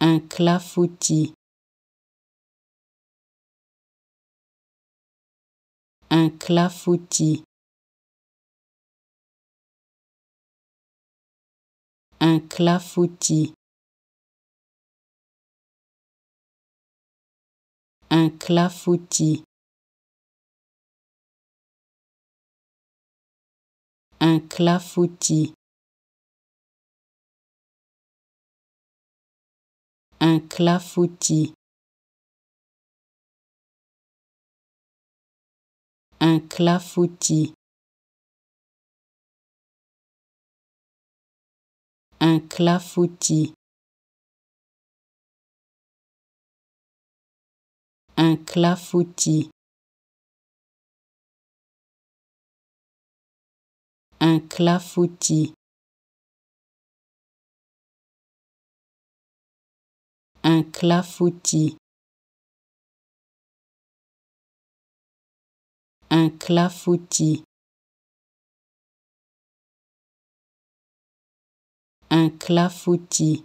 un clafoutis, un clafoutis, un clafoutis, un clafoutis. Un clafoutis. un clafoutis, un clafoutis, un clafoutis, un clafoutis. un clafoutis un clafoutis un clafoutis un clafoutis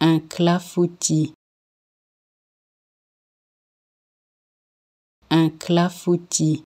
un clafoutis un clafoutis